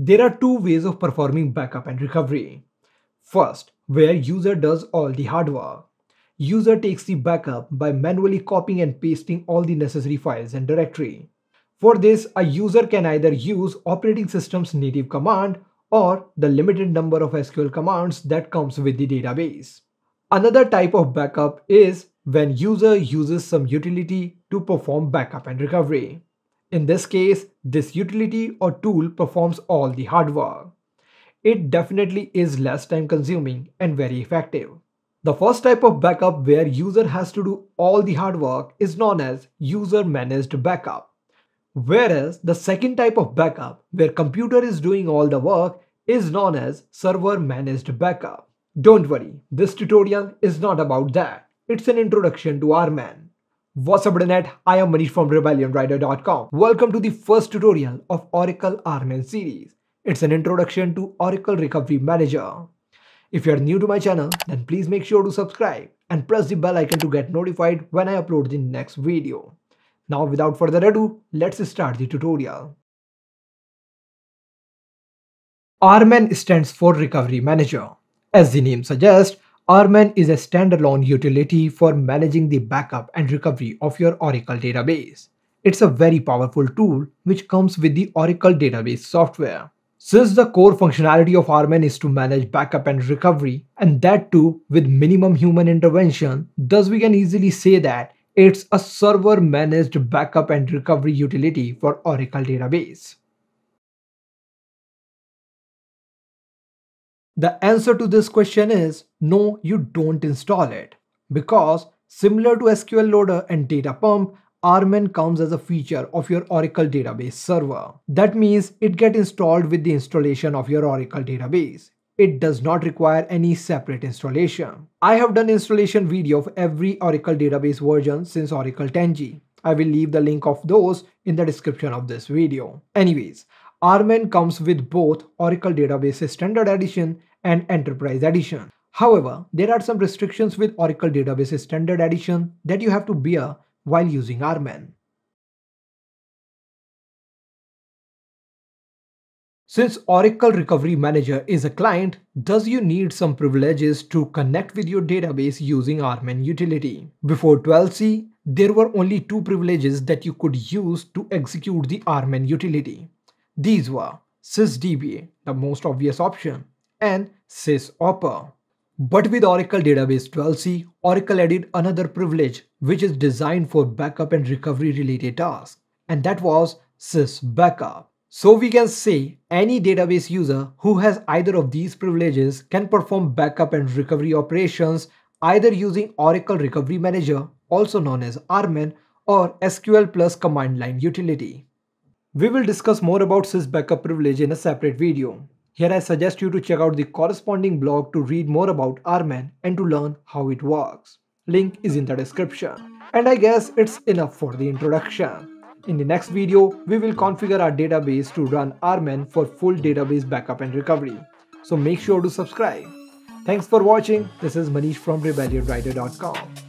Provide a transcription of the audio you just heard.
There are two ways of performing backup and recovery. First, where user does all the hard work. User takes the backup by manually copying and pasting all the necessary files and directory. For this, a user can either use operating system's native command or the limited number of SQL commands that comes with the database. Another type of backup is when user uses some utility to perform backup and recovery. In this case, this utility or tool performs all the hard work. It definitely is less time consuming and very effective. The first type of backup where user has to do all the hard work is known as user managed backup. Whereas the second type of backup where computer is doing all the work is known as server managed backup. Don't worry, this tutorial is not about that. It's an introduction to our man. What's up internet? I am Manish from RebellionRider.com. Welcome to the first tutorial of Oracle RMN series. It's an introduction to Oracle Recovery Manager. If you are new to my channel, then please make sure to subscribe and press the bell icon to get notified when I upload the next video. Now without further ado, let's start the tutorial. RMN stands for Recovery Manager. As the name suggests, RMAN is a standalone utility for managing the backup and recovery of your Oracle database. It's a very powerful tool which comes with the Oracle database software. Since the core functionality of RMAN is to manage backup and recovery, and that too with minimum human intervention, thus we can easily say that it's a server managed backup and recovery utility for Oracle database. The answer to this question is no, you don't install it. Because similar to SQL Loader and Data Pump, Armin comes as a feature of your Oracle database server. That means it gets installed with the installation of your Oracle database. It does not require any separate installation. I have done installation video of every Oracle database version since Oracle 10g. I will leave the link of those in the description of this video. Anyways, Armin comes with both Oracle Database Standard Edition and enterprise edition. However, there are some restrictions with Oracle Database Standard Edition that you have to bear while using RMAN. Since Oracle Recovery Manager is a client, does you need some privileges to connect with your database using RMAN utility? Before 12c, there were only two privileges that you could use to execute the RMAN utility. These were sysdba, the most obvious option, and sysopper. But with Oracle Database 12c, Oracle added another privilege which is designed for backup and recovery related tasks, and that was sysbackup. So we can say any database user who has either of these privileges can perform backup and recovery operations either using Oracle Recovery Manager, also known as RMAN, or SQL plus command line utility. We will discuss more about sysbackup privilege in a separate video. Here I suggest you to check out the corresponding blog to read more about Arman and to learn how it works. Link is in the description. And I guess it's enough for the introduction. In the next video, we will configure our database to run Arman for full database backup and recovery. So make sure to subscribe. Thanks for watching. This is Manish from RebellionWriter.com.